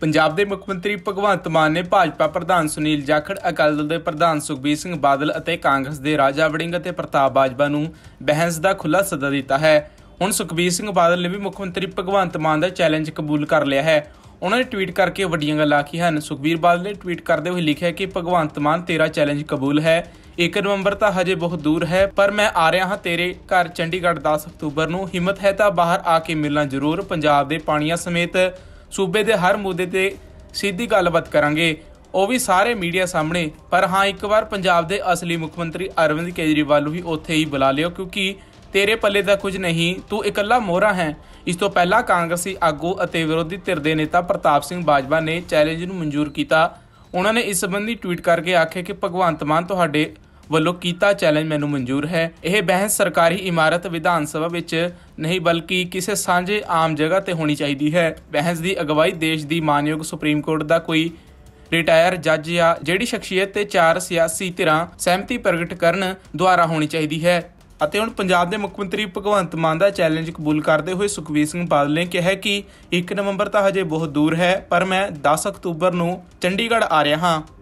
ਪੰਜਾਬ ਦੇ ਮੁੱਖ ਮੰਤਰੀ ਭਗਵੰਤ ਮਾਨ ਨੇ ਭਾਜਪਾ ਪ੍ਰਧਾਨ ਸੁਨੀਲ ਜਾਖੜ ਅਕਾਲੀ ਦਲ ਦੇ ਪ੍ਰਧਾਨ ਸੁਖਬੀਰ ਸਿੰਘ ਬਾਦਲ ਅਤੇ ਕਾਂਗਰਸ ਦੇ ਰਾਜਾ ਵੜਿੰਗ ਅਤੇ ਪ੍ਰਤਾਪ ਬਾਜਵਾ ਨੂੰ ਬਹਿਸ ਦਾ ਖੁੱਲਾ ਸੱਦਾ ਦਿੱਤਾ ਹੈ ਹੁਣ ਸੁਖਬੀਰ ਸਿੰਘ ਬਾਦਲ ਨੇ ਵੀ ਮੁੱਖ ਮੰਤਰੀ ਭਗਵੰਤ ਮਾਨ ਦਾ ਚੈਲੰਜ ਕਬੂਲ ਕਰ ਲਿਆ ਹੈ ਉਹਨਾਂ ਨੇ ਟਵੀਟ ਕਰਕੇ ਵੱਡੀਆਂ ਗੱਲਾਂ ਆਖੀ ਹਨ ਸੁਖਬੀਰ ਬਾਦਲ ਨੇ ਟਵੀਟ ਕਰਦੇ ਹੋਏ ਲਿਖਿਆ ਕਿ ਭਗਵੰਤ ਮਾਨ ਤੇਰਾ ਚੈਲੰਜ ਕਬੂਲ ਹੈ 1 ਨਵੰਬਰ ਤਾਂ ਹਜੇ ਬਹੁਤ ਦੂਰ ਹੈ ਪਰ ਮੈਂ ਆ ਰਿਹਾ ਹਾਂ ਤੇਰੇ ਘਰ ਚੰਡੀਗੜ੍ਹ 10 ਅਕਤੂਬਰ ਨੂੰ ਹਿੰਮਤ ਹੈ ਤਾਂ ਬਾਹਰ ਆ ਕੇ ਮਿਲਣਾ ਜ਼ਰੂਰ ਪੰਜਾਬ ਦੇ ਪਾਣੀਆਂ ਸਮੇਤ ਸੂਬੇ ਦੇ ਹਰ ਮੁੱਦੇ ਤੇ ਸਿੱਧੀ ਗੱਲਬਾਤ ਕਰਾਂਗੇ ਉਹ ਵੀ ਸਾਰੇ ਮੀਡੀਆ ਸਾਹਮਣੇ ਪਰ ਹਾਂ ਇੱਕ ਵਾਰ ਪੰਜਾਬ ਦੇ ਅਸਲੀ ਮੁੱਖ ਮੰਤਰੀ ਅਰਵਿੰਦ ਕੇਜਰੀਵਾਲ ਨੂੰ ਵੀ ਉੱਥੇ ਹੀ ਬੁਲਾ ਲਿਓ ਕਿਉਂਕਿ ਤੇਰੇ ਪੱਲੇ ਦਾ ਕੁਝ ਨਹੀਂ ਤੂੰ ਇਕੱਲਾ ਮੋਹਰਾ ਹੈ ਇਸ ਤੋਂ ਪਹਿਲਾਂ ਕਾਂਗਰਸੀ ਆਗੂ ਅਤੇ ਵਿਰੋਧੀ ਧਿਰ ਦੇ ਨੇਤਾ ਪ੍ਰਤਾਪ ਸਿੰਘ ਬਾਜਵਾ ਨੇ ਚੈਲੰਜ ਨੂੰ ਮਨਜ਼ੂਰ ਕੀਤਾ ਉਹਨਾਂ ਨੇ ਇਸ ਸੰਬੰਧੀ ਟਵੀਟ ਕਰਕੇ ਆਖਿਆ ਕਿ ਭਗਵੰਤ ਮਾਨ ਤੁਹਾਡੇ ਵੱਲੋਂ ਕੀਤਾ ਚੈਲੰਜ ਮੈਨੂੰ ਮਨਜ਼ੂਰ ਹੈ ਇਹ ਬਹਿਸ ਸਰਕਾਰੀ ਇਮਾਰਤ ਵਿਧਾਨ ਸਭਾ ਵਿੱਚ ਨਹੀਂ ਬਲਕਿ ਕਿਸੇ ਸਾਂਝੇ ਆਮ ਜਗ੍ਹਾ ਤੇ ਹੋਣੀ ਚਾਹੀਦੀ ਹੈ ਬਹਿਸ ਦੀ ਅਗਵਾਈ ਦੇਸ਼ ਦੀ ਮਾਨਯੋਗ ਸੁਪਰੀਮ ਕੋਰਟ ਦਾ ਕੋਈ ਰਿਟਾਇਰ ਜੱਜ ਜਾਂ ਜਿਹੜੀ ਸ਼ਖਸੀਅਤ ਤੇ ਚਾਰ ਸਿਆਸੀ ਧਿਰਾਂ ਸਹਿਮਤੀ ਪ੍ਰਗਟ ਕਰਨ ਦੁਆਰਾ ਹੋਣੀ ਚਾਹੀਦੀ ਹੈ ਅਤੇ ਹੁਣ ਪੰਜਾਬ ਦੇ ਮੁੱਖ ਮੰਤਰੀ ਭਗਵੰਤ ਮਾਨ ਦਾ ਚੈਲੰਜ ਕਬੂਲ ਕਰਦੇ ਹੋਏ ਸੁਖਵੀਰ ਸਿੰਘ ਬਾਦਲ ਨੇ ਕਿਹਾ ਕਿ 1 ਨਵੰਬਰ ਤਾਂ ਹਜੇ ਬਹੁਤ ਦੂਰ ਹੈ ਪਰ ਮੈਂ 10 ਅਕਤੂਬਰ ਨੂੰ ਚੰਡੀਗੜ੍ਹ ਆ ਰਿਹਾ ਹਾਂ